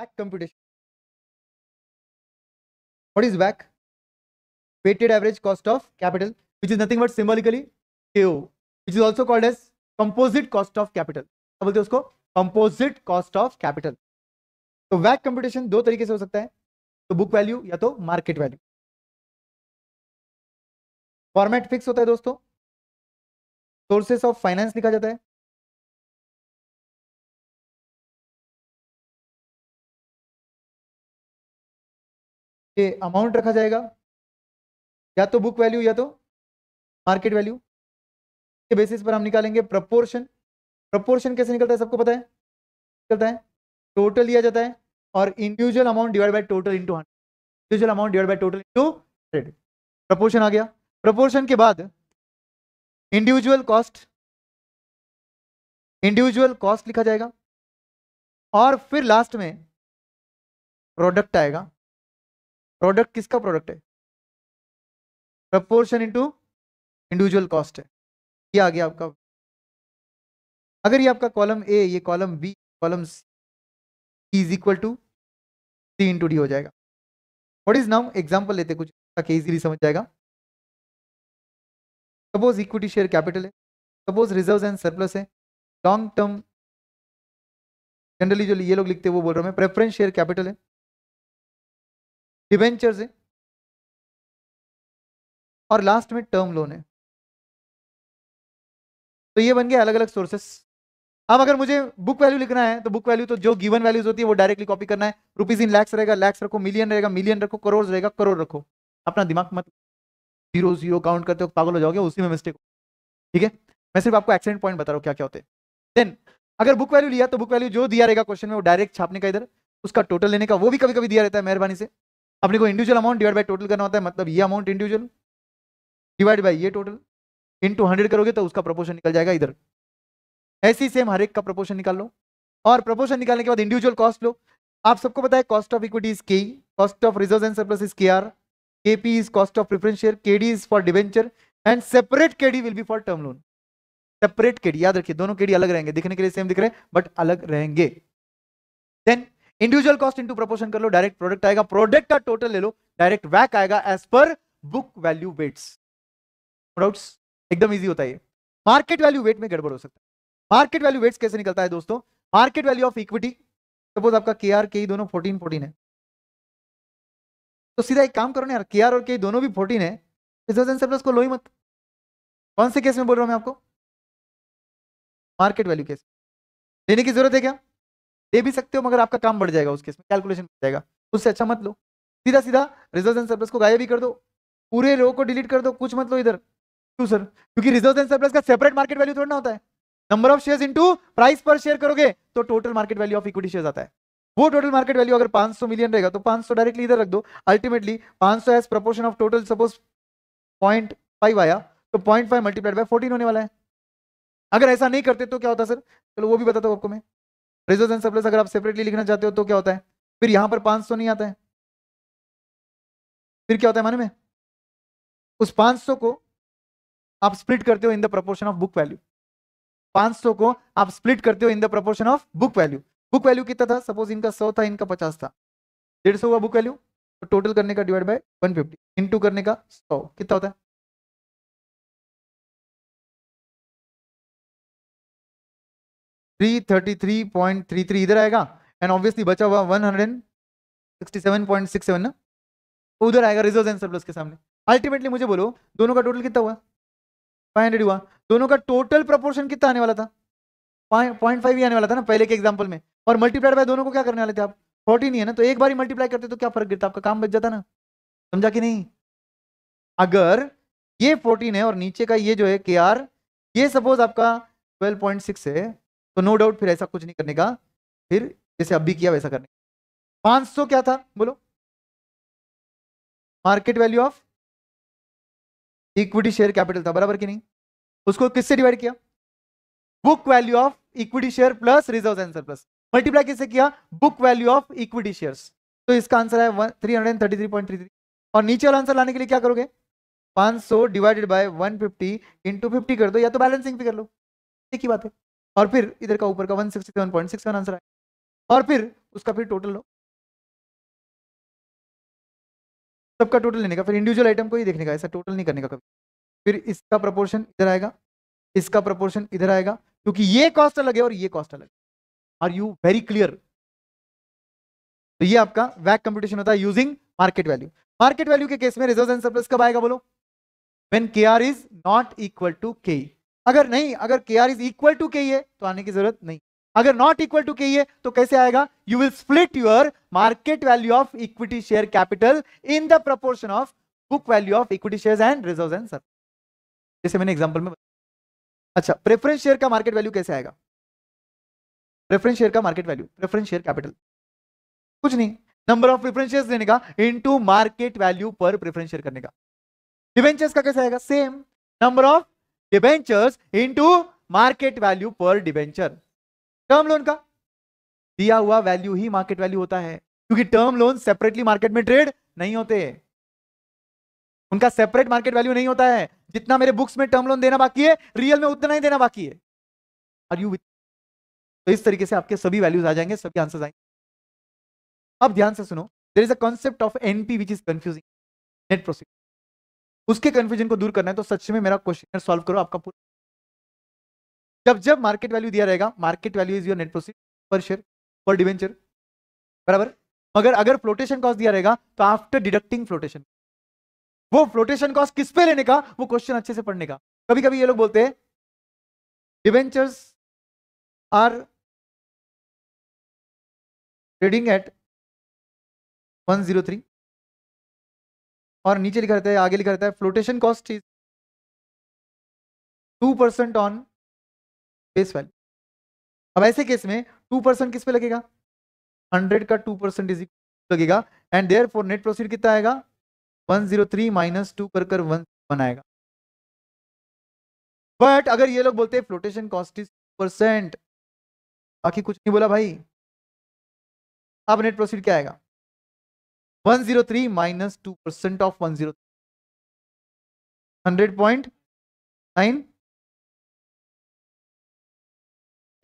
back computation. What is back? Weighted average cost of capital, which is nothing but symbolically KO, which is also called as composite cost of capital. क्या bolte usko composite cost of capital capital तो वैक computation दो तरीके से हो सकता है तो बुक वैल्यू या तो मार्केट वैल्यू फॉर्मेट फिक्स होता है दोस्तों सोर्सेस ऑफ फाइनेंस लिखा जाता है ये अमाउंट रखा जाएगा या तो बुक वैल्यू या तो मार्केट वैल्यू के बेसिस पर हम निकालेंगे प्रपोर्शन प्रपोर्शन कैसे निकलता है सबको पता है निकलता है टोटल लिया जाता है और individual amount divide by total into hundred individual amount divide by total into hundred proportion आ गया प्रपोर्शन के बाद इंडिविजुअल कॉस्ट इंडिविजुअल कॉस्ट लिखा जाएगा और फिर लास्ट में प्रोडक्ट आएगा प्रोडक्ट किसका प्रोडक्ट है प्रपोर्शन इंटू इंडिविजुअल कॉस्ट है ये आ गया आपका अगर ये आपका कॉलम ए ये column B column C is equal to C into D हो जाएगा वॉट इज नाउ एग्जाम्पल लेते कुछ ताकि इजीली समझ जाएगा सपोज इक्विटी शेयर कैपिटल है सपोज रिजर्व एंड सरप्लस है लॉन्ग टर्म जनरली जो ये लोग लिखते हैं वो बोल रहा हूँ मैं प्रेफरेंस शेयर कैपिटल है डिबेंचर्स है और लास्ट में टर्म लोन है तो ये बन गया अलग अलग सोर्सेस अब अगर मुझे बुक वैल्यू लिखना है तो बुक वैल्यू तो जो गिवन वैल्यूज होती है वो डायरेक्टली कॉपी करना है रुपीज इन लैक्स रहेगा लैक्स रखो मिलियन रहेगा मिलियन रखो करोड़ रहेगा करोड़ रखो अपना दिमाग मत जीरो जीरो काउंट करते हो पागल हो जाओगे उसी में मिस्टेक ठीक है मैं सिर्फ आपको एक्सीडेंट पॉइंट बता रहा हूँ क्या क्या होते हैं देन अगर बुक वैल्यू लिया तो बुक वैल्यू जो दिया रहेगा क्वेश्चन में वो डायरेक्ट छापने का इधर उसका टोटल लेने का वो भी कभी कभी दिया रहता है मेहरबानी से अपने को individual amount divide by total करना होता है मतलब ये अमाउंट इंडिविजुअल डिवाइड बाई ये टोटल इन टू हंड्रेड करोगे तो उसका प्रपोर्शन निकल जाएगा इधर ऐसी सेम हर एक का प्रपोर्शन निकाल लो और प्रपोर्शन निकालने के बाद इंडिविजुअल कॉस्ट लो आप सबको पता है cost of equity is K cost of reserve and surplus is K R K P is cost of preference share K D is for debenture and separate K D will be for term loan separate K D याद रखिए दोनों के D अलग रहेंगे दिखने के लिए same दिख रहे हैं बट अलग रहेंगे then individual cost into proportion कर लो डायरेक्ट प्रोडक्ट आएगा प्रोडक्ट का टोटल ले लो डायरेक्ट वैक आएगा as per book value weights products एकदम इजी होता है मार्केट वैल्यू वेट में गड़बड़ हो सकता है मार्केट वैल्यू वेट्स कैसे निकलता है दोस्तों market value of equity suppose आपका के आर के दोनों फोर्टीन फोर्टीन है तो सीधा एक काम करो ना यार के आर और के e दोनों भी फोर्टीन है रिजर्व सरप्लस को लो ही मत कौन से केस में बोल रहा हूं मैं आपको मार्केट वैल्यू केस लेने की जरूरत है क्या दे भी सकते हो मगर आपका काम बढ़ जाएगा उसके इसमें कैलकुलेशन बढ़ जाएगा उससे अच्छा मत लो सीधा सीधा रिजर्व एंड सरप्लस को गायब भी कर दो पूरे रो को डिलीट कर दो कुछ मत लो इधर क्यों सर क्योंकि रिजर्व एंड सरप्लस का सेपरेट मार्केट वैल्यू थोड़ा ना होता है number of shares into price per share करोगे तो total market value of equity shares आता है वो टोटल मार्केट वैल्यू अगर 500 मिलियन रहेगा तो 500 डायरेक्टली इधर रख दो अल्टीमेटली 500 सौ as proportion of total suppose point five आया तो point five multiplied by fourteen होने वाला है अगर ऐसा नहीं करते तो क्या होता सर चलो वो भी बताता हूँ आपको मैं रिजर्व एंड सरप्लस अगर आप सेपरेटली लिखना चाहते हो तो क्या होता है फिर यहां पर पांच सौ नहीं आता है फिर क्या होता है माने में उस पांच सौ को आप स्प्लिट करते हो in the proportion of book value पांच सौ को आप स्प्लिट करते हो in the proportion of book value book value कितना था सपोज इनका सौ था इनका पचास था डेढ़ सौ हुआ बुक वैल्यू तो टोटल करने का divide by one fifty into करने का सौ कितना होता है 333.33 thirty three point three three इधर आएगा एंड ऑब्वियसली बचा हुआ 167.67 सेवन पॉइंट सेवन ना उधर आएगा रिजर्व एंड सरप्लस के सामने अल्टीमेटली मुझे बोलो दोनों का टोटल कितना हुआ फाइव हंड्रेड हुआ दोनों का टोटल प्रपोर्शन कितना आने वाला था पॉइंट फाइव ही आने वाला था ना पहले के एग्जाम्पल में और मल्टीप्लाइड बाय दोनों को क्या करने वाले थे आप फोर्टीन ही है ना तो एक बार मल्टीप्लाई करते तो क्या फर्क गिरता आपका काम बच जाता ना समझा कि नहीं अगर ये फोर्टीन है और नीचे का ये जो है के आर ये सपोज आपका ट्वेल्व पॉइंट सिक्स है तो नो डाउट फिर ऐसा कुछ नहीं करने का फिर जैसे अब भी किया वैसा करने का पांच सौ क्या था बोलो market value of equity share capital था बराबर कि नहीं उसको किससे डिवाइड किया book value of equity share plus reserve answer plus multiply किससे किया book value of equity share तो इसका आंसर है three hundred thirty three point three three और नीचे वाला आंसर लाने के लिए क्या करोगे 500 divided by 150 fifty into fifty कर दो या तो बैलेंसिंग भी कर लो एक ही बात है और फिर इधर का ऊपर का 167.61 आंसर आएगा और फिर उसका फिर टोटल लो सबका टोटल लेने का फिर इंडिविजुअल आइटम को ही देखने का ऐसा टोटल नहीं करने का कभी फिर इसका प्रपोर्शन इधर आएगा इसका प्रपोर्शन इधर आएगा क्योंकि ये कॉस्ट अलग है और ये कॉस्ट अलग आर यू वेरी क्लियर तो ये आपका वैक कंप्यूटेशन होता है using market value market value के केस में रिजर्व एंड सरप्लस कब आएगा बोलो when K R is not equal to K E अगर नहीं अगर के आर इज इक्वल टू के तो आने की जरूरत नहीं अगर नॉट इक्वल टू के तो कैसे आएगा you will split your market value of equity share capital in the proportion of book value of equity share and reserve and sir जैसे मैंने एग्जाम्पल में अच्छा प्रेफरेंस शेयर का मार्केट वैल्यू कैसे आएगा प्रेफरेंस शेयर का market value preference share capital कुछ नहीं नंबर ऑफ प्रेफरेंस शेयर देने का into market value per preference share करने का डिवेंचर्स का कैसे आएगा same number of debentures into market value per debenture term loan का दिया हुआ वैल्यू ही मार्केट वैल्यू होता है क्योंकि टर्म लोन सेपरेटली मार्केट में ट्रेड नहीं होते उनका सेपरेट मार्केट वैल्यू नहीं होता है जितना मेरे बुक्स में टर्म लोन देना बाकी है रियल में उतना ही देना बाकी है आर यू तो इस तरीके से आपके सभी वैल्यूज आ जाएंगे सभी आंसर आएंगे अब ध्यान से सुनो there is a concept of NP which is confusing net proceed उसके कंफ्यूजन को दूर करना है तो सच में मेरा क्वेश्चन सॉल्व करो आपका पूरा जब जब मार्केट वैल्यू दिया रहेगा market value is your net proceed per share पर डिवेंचर बराबर मगर अगर फ्लोटेशन कॉस्ट दिया रहेगा तो आफ्टर डिडक्टिंग फ्लोटेशन वो फ्लोटेशन कॉस्ट किस पे लेने का वो क्वेश्चन अच्छे से पढ़ने का कभी कभी ये लोग बोलते हैं debentures are trading at one zero three और नीचे लिखा रहता है आगे लिखा रहता है flotation cost is two percent on base value अब ऐसे केस में टू परसेंट किस पे लगेगा हंड्रेड का टू परसेंट इज लगेगा and therefore net proceed कितना आएगा one zero three minus two कर कर वन वन आएगा बट अगर ये लोग बोलते हैं flotation cost is two percent बाकी कुछ नहीं बोला भाई अब नेट प्रोसीड क्या आएगा one zero three minus two percent of one zero hundred point nine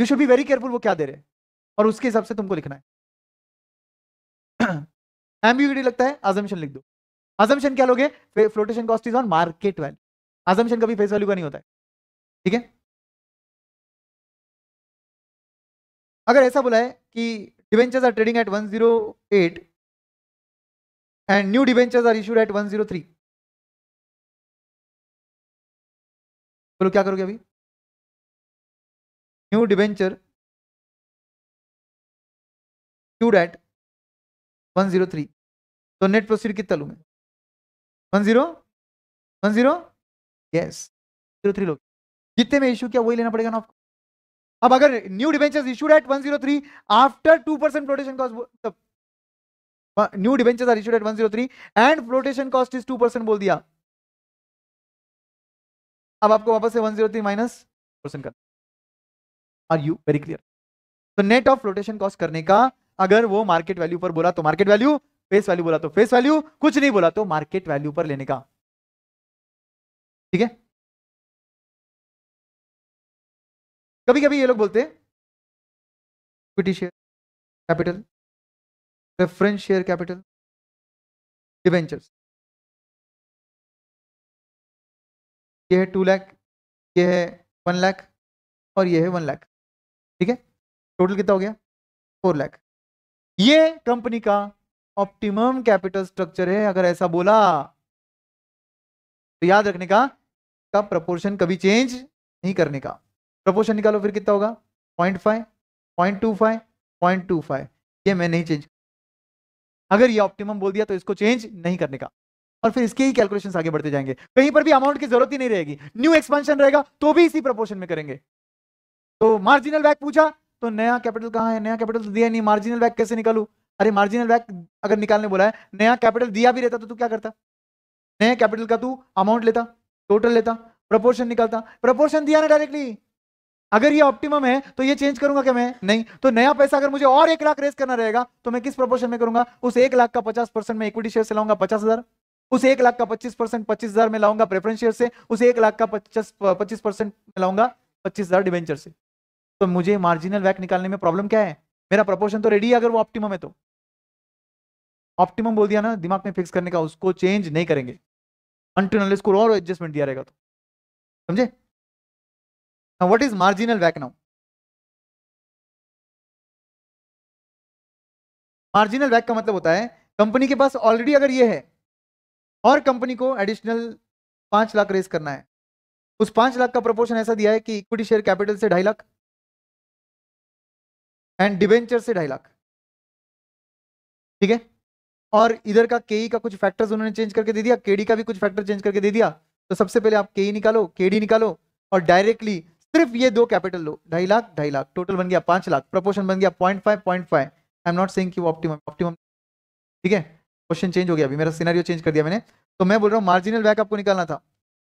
you should be very careful वो क्या दे रहे हैं और उसके हिसाब से तुमको लिखना है एम्बिग्यूटी लगता है अजम्पशन लिख दो अजम्पशन क्या लोगे flotation cost is on market value assumption कभी फेस वैल्यू का नहीं होता है ठीक है अगर ऐसा बोला है कि debentures are trading at 108 and new debentures are issued at 103 बोलो क्या करोगे अभी न्यू डिवेंचर क्यूड एट 103 तो नेट प्रोसीड कितना लूँ मैं one zero one zero yes zero three लोग जितने में इशू किया वही लेना पड़ेगा ना आपको अब अगर new debenture issued at 103 after 2% percent flotation cost new debenture are issued at one zero three and flotation cost is two percent बोल दिया अब आपको वापस से one zero three minus percent करना आर यू वेरी क्लियर तो net of flotation cost करने का अगर वो मार्केट वैल्यू पर बोला तो मार्केट वैल्यू फेस वैल्यू बोला तो फेस वैल्यू कुछ नहीं बोला तो मार्केट वैल्यू पर लेने का ठीक है कभी कभी ये लोग बोलते हैं equity share capital preference share capital debentures यह है टू लैख ये है वन लाख और यह है वन लाख ठीक है टोटल कितना हो गया फोर लाख ये कंपनी का ऑप्टिमम कैपिटल स्ट्रक्चर है अगर ऐसा बोला तो याद रखने का का प्रपोर्शन कभी चेंज नहीं करने का प्रपोर्शन निकालो फिर कितना होगा point five point two five point two five यह मैं नहीं चेंज अगर ये ऑप्टिमम बोल दिया तो इसको चेंज नहीं करने का और फिर इसके ही कैलकुलेशन आगे बढ़ते जाएंगे कहीं पर भी अमाउंट की जरूरत ही नहीं रहेगी न्यू एक्सपेंशन रहेगा तो भी इसी प्रपोर्शन में करेंगे तो मार्जिनल बैक पूछा तो नया कैपिटल कहाँ है नया कैपिटल तो दिया नहीं मार्जिनल बैक कैसे निकालू अरे मार्जिनल बैक अगर निकालने बोला है नया कैपिटल दिया भी रहता तो तू क्या करता नया कैपिटल का तू अमाउंट लेता टोटल लेता प्रपोर्शन निकालता प्रपोर्शन दिया ना डायरेक्टली अगर ये ऑप्टिमम है तो ये चेंज करूंगा क्या मैं नहीं तो नया पैसा अगर मुझे और एक लाख रेस करना रहेगा तो मैं किस प्रोपोर्शन में करूंगा उस एक लाख का पचास परसेंट में इक्विटी शेयर से लाऊंगा पचास हजार उस एक लाख का पच्चीस परसेंट पच्चीस हजार में लाऊंगा प्रेफरेंस शेयर से उस एक लाख का पच्चीस पच्चीस परसेंट में लाऊंगा पच्चीस हजार डिवेंचर से तो मुझे मार्जिनल वैक निकालने में प्रॉब्लम क्या है मेरा प्रपोर्शन तो रेडी है अगर वो ऑप्टिमम है तो ऑप्टिमम बोल दिया ना दिमाग में फिक्स करने का उसको चेंज नहीं करेंगे अनटिनल स्कोर और एडजस्टमेंट दिया रहेगा तो समझे Now, what is marginal WAC now? Marginal वैक का मतलब होता है कंपनी के पास ऑलरेडी अगर ये है और कंपनी को एडिशनल पांच लाख रेस करना है उस पांच लाख का प्रोपोर्शन ऐसा दिया है कि इक्विटी शेयर कैपिटल से ढाई लाख एंड डिवेंचर से ढाई लाख ठीक है और इधर का केई e का कुछ फैक्टर्स उन्होंने चेंज करके दे दिया केडी का भी कुछ फैक्टर चेंज करके दे दिया तो सबसे पहले आप केई e निकालो केडी निकालो और डायरेक्टली सिर्फ ये दो कैपिटल लो ढाई लाख ढाई लाख टोटल बन गया पांच लाख प्रपोर्शन बन गया point five point five I am not saying कि वो ऑप्टिमम ऑप्टिमम ठीक है क्वेश्चन चेंज हो गया अभी मेरा सिनेरियो चेंज कर दिया मैंने तो मैं बोल रहा हूँ मार्जिनल बैक आपको निकालना था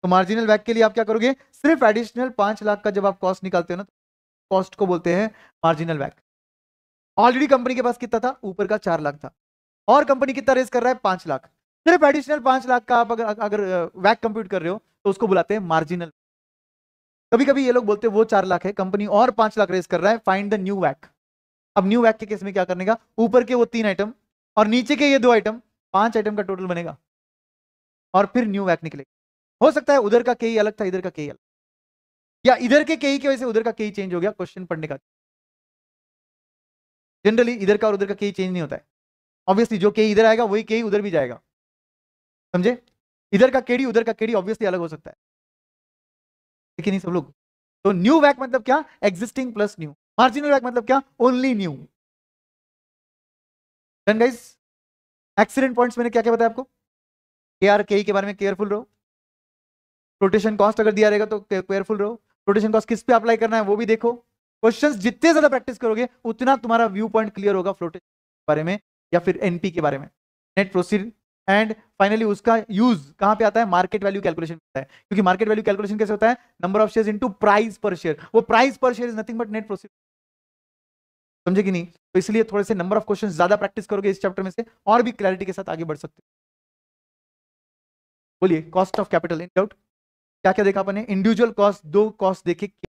तो मार्जिनल बैक के लिए आप क्या करोगे सिर्फ एडिशनल पांच लाख का जब आप कॉस्ट निकालते हो ना तो कॉस्ट को बोलते हैं मार्जिनल बैक ऑलरेडी कंपनी के पास कितना था ऊपर का चार लाख था और कंपनी कितना रेस कर रहा है पांच लाख सिर्फ एडिशनल पांच लाख का आप अगर अगर वैक कंप्यूट कर रहे हो तो उसको बुलाते हैं मार्जिनल कभी कभी ये लोग बोलते हैं वो चार लाख है कंपनी और पांच लाख रेस कर रहा है फाइंड द न्यू वैक अब न्यू वैक के केस में क्या करने का ऊपर के वो तीन आइटम और नीचे के ये दो आइटम पांच आइटम का टोटल बनेगा और फिर न्यू वैक निकलेगा हो सकता है उधर का के e अलग था इधर का के e अलग या इधर के के e की वजह से उधर का के चेंज हो गया क्वेश्चन पढ़ने का जनरली इधर का और उधर का के चेंज नहीं होता है ऑब्वियसली जो के इधर आएगा वही के उधर भी जाएगा समझे इधर का केड़ी उधर का केड़ी ऑब्वियसली अलग हो सकता है देखिए नहीं सब लोग तो न्यू वैक मतलब क्या एग्जिस्टिंग प्लस न्यू मार्जिनल वैक मतलब क्या only new done guys accident points मैंने क्या क्या बताया आपको के आर के के बारे में केयरफुल रहो रोटेशन कॉस्ट अगर दिया रहेगा तो केयरफुल रहो रोटेशन कॉस्ट किस पे अप्लाई करना है वो भी देखो क्वेश्चंस जितने ज्यादा प्रैक्टिस करोगे उतना तुम्हारा व्यू पॉइंट क्लियर होगा फ्लोटेशन के बारे में या फिर एनपी के बारे में नेट प्रोसीड एंड फाइनली उसका यूज कहां पे आता है मार्केट वैल्यू कैलकुलेशन होता है क्योंकि मार्केट वैल्यू कैलकुलेशन कैसे होता है number of shares into price per share वो price per share is nothing but net proceed समझे कि नहीं तो इसलिए थोड़े से नंबर ऑफ क्वेश्चन ज्यादा प्रैक्टिस करोगे इस चैप्टर में से और भी क्लैरिटी के साथ आगे बढ़ सकते बोलिए cost of capital in doubt क्या क्या देखा अपने इंडिविजुअल कॉस्ट दो कॉस्ट देखे